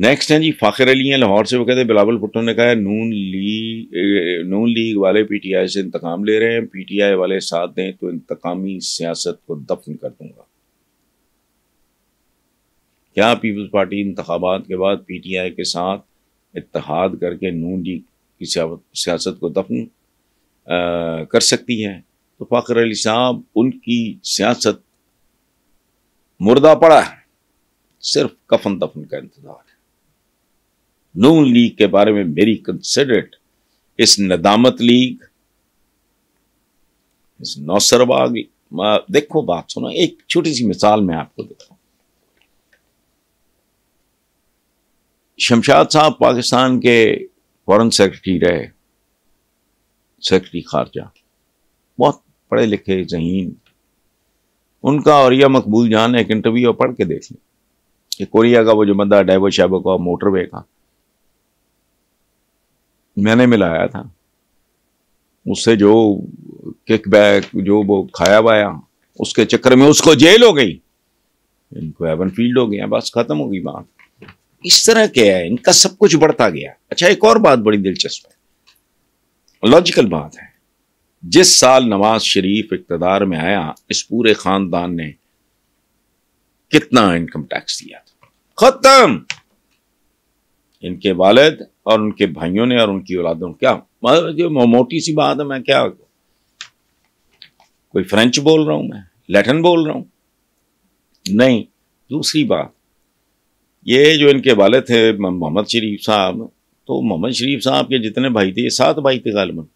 next हैं जी फ़ाखिर अली हैं लाहौर से वो कहते हैं बिलावल भुट्टो ने कहा है नून लीग नून लीग वाले पीटीआई से इंतकाम ले रहे हैं पीटीआई वाले साथ दें तो इंतकामी सियासत को दफन कर दूंगा क्या पीपल्स पार्टी इंतबात के बाद पीटीआई के साथ इतहाद करके नून लीग की सियासत को दफन आ, कर सकती है तो फाखिर अली साहब उनकी सियासत मुर्दा पड़ा है सिर्फ कफन दफन का इंतज़ार है नून लीग के बारे में मेरी कंसिडरेट इस नदामत लीग इस नौसरबाग देखो बात सुनो एक छोटी सी मिसाल मैं आपको देता हूं शमशाद साहब पाकिस्तान के फॉरेन सेक्रेटरी रहे सेक्रेटरी खारजा बहुत पढ़े लिखे जहीन उनका और यह मकबूल जान एक इंटरव्यू पढ़ के देख लें कि कोरिया का वो जो बंदा डाइवर शाइबो का मोटरवे का मैंने मिलाया था उससे जो बैक जो वो खाया वाया उसके चक्कर में उसको जेल हो गई इनको एवन फील्ड हो गया बस खत्म गई बात इस तरह क्या है इनका सब कुछ बढ़ता गया अच्छा एक और बात बड़ी दिलचस्प है लॉजिकल बात है जिस साल नवाज शरीफ इकतदार में आया इस पूरे खानदान ने कितना इनकम टैक्स दिया था खत्म इनके वालद और उनके भाइयों ने और उनकी औलादों क्या जो मतलब मोटी सी बात है मैं क्या कोई फ्रेंच बोल रहा हूं मैं लैटिन बोल रहा हूं नहीं दूसरी बात ये जो इनके वाले थे मोहम्मद शरीफ साहब तो मोहम्मद शरीफ साहब के जितने भाई थे ये सात भाई थे गालबन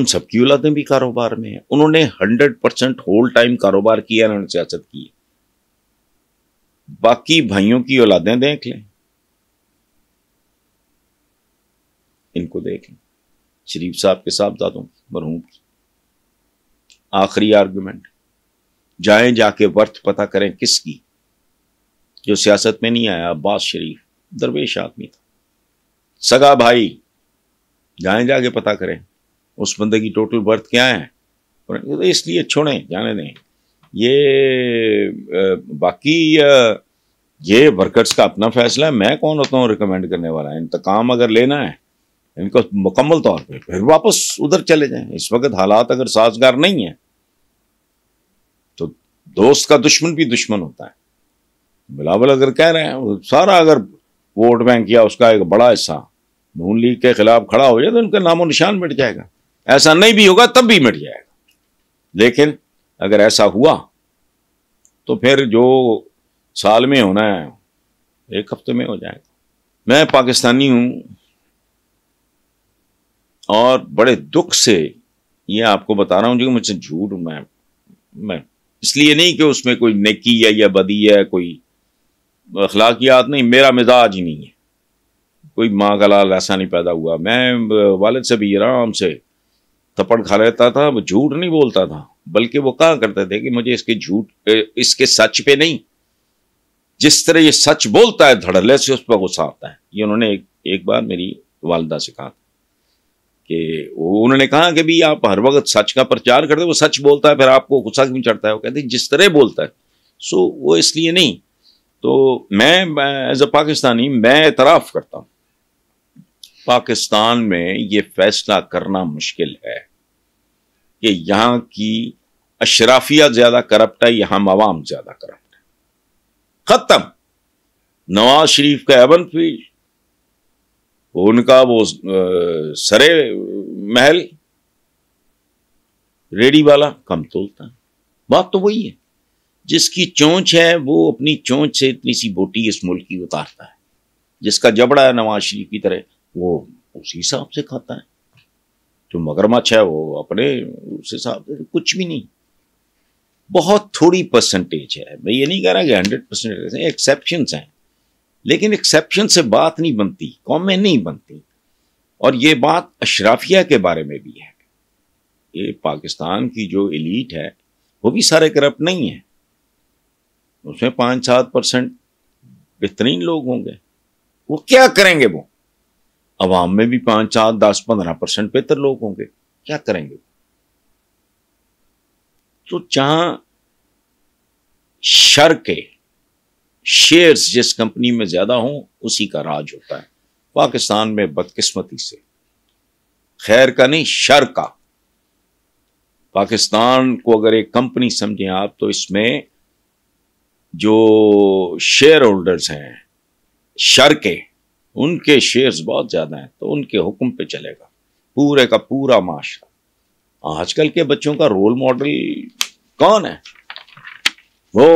उन सबकी औलादें भी कारोबार में हैं उन्होंने हंड्रेड परसेंट होल टाइम कारोबार किया उन्होंने सियासत की बाकी भाइयों की औलादें देख लें शरीफ साहब के दादों मरहूम आखिरी आर्गुमेंट जाए जाके वर्थ पता करें किसकी जो सियासत में नहीं आया अब्बास शरीफ दरवेश आदमी था सगा भाई जाए जाके पता करें उस बंदे की टोटल वर्थ क्या है तो इसलिए छोड़ें जाने दें ये बाकी ये वर्कर्स का अपना फैसला है मैं कौन होता हूँ रिकमेंड करने वाला इंतकाम अगर लेना है इनको मुकम्मल तौर पे फिर वापस उधर चले जाएं इस वक्त हालात अगर साजगार नहीं है तो दोस्त का दुश्मन भी दुश्मन होता है बिलावल अगर कह रहे हैं सारा अगर वोट बैंक या उसका एक बड़ा हिस्सा नून लीग के खिलाफ खड़ा हो जाए तो उनका नामो निशान मिट जाएगा ऐसा नहीं भी होगा तब भी मिट जाएगा लेकिन अगर ऐसा हुआ तो फिर जो साल में होना है एक हफ्ते में हो जाएगा मैं पाकिस्तानी हूं और बड़े दुख से ये आपको बता रहा हूं जी मुझसे झूठ मैं मैं इसलिए नहीं कि उसमें कोई नेकी है या बदी है कोई अखलाकियात नहीं मेरा मिजाज ही नहीं है कोई माँ का लाल ऐसा नहीं पैदा हुआ मैं वालद से भी आराम से थप्पड़ खा लेता था वो झूठ नहीं बोलता था बल्कि वो कहा करते थे कि मुझे इसके झूठ इसके सच पे नहीं जिस तरह ये सच बोलता है धड़ल्ले से उस पर गुस्सा आता है ये उन्होंने एक, एक बार मेरी वालदा से कहा कि उन्होंने कहा कि भाई आप हर वक्त सच का प्रचार करते वो सच बोलता है फिर आपको गुस्सा क्यों चढ़ता है वो कहते हैं जिस तरह बोलता है सो वो इसलिए नहीं तो मैं एज अ पाकिस्तानी मैं एतराफ़ करता हूँ पाकिस्तान में ये फैसला करना मुश्किल है कि यहाँ की अशराफिया ज़्यादा करप्ट है यहां आवाम ज़्यादा करप्ट है ख़त्म नवाज शरीफ का एवन फील्ड उनका वो सरे महल रेडी वाला कम तोलता बात तो वही है जिसकी चोंच है वो अपनी चोंच से इतनी सी बोटी इस मुल्क की उतारता है जिसका जबड़ा है नवाज शरीफ की तरह वो उसी हिसाब से खाता है जो मगरमच्छ है वो अपने उस हिसाब से तो कुछ भी नहीं बहुत थोड़ी परसेंटेज है मैं ये नहीं कह रहा कि हंड्रेड परसेंट एक्सेप्शन हैं लेकिन एक्सेप्शन से बात नहीं बनती कौमें नहीं बनती और ये बात अशराफिया के बारे में भी है ये पाकिस्तान की जो इलीट है वो भी सारे करप्ट नहीं है उसमें पांच सात परसेंट बेहतरीन लोग होंगे वो क्या करेंगे वो अवाम में भी पांच सात दस पंद्रह परसेंट बेहतर लोग होंगे क्या करेंगे वो तो जहां शर के शेयर्स जिस कंपनी में ज़्यादा हों उसी का राज होता है पाकिस्तान में बदकिस्मती से खैर का नहीं शर का पाकिस्तान को अगर एक कंपनी समझें आप तो इसमें जो शेयर होल्डर्स हैं शर के उनके शेयर्स बहुत ज़्यादा हैं तो उनके हुक्म पे चलेगा पूरे का पूरा माशरा आजकल के बच्चों का रोल मॉडल कौन है वो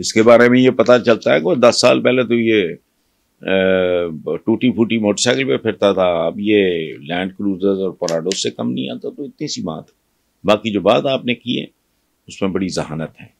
इसके बारे में ये पता चलता है कि दस साल पहले तो ये टूटी फूटी मोटरसाइकिल पे फिरता था अब ये लैंड क्रूजर्स और पराडोस से कम नहीं आता तो इतनी सी बात बाकी जो बात आपने की है उसमें बड़ी जहानत है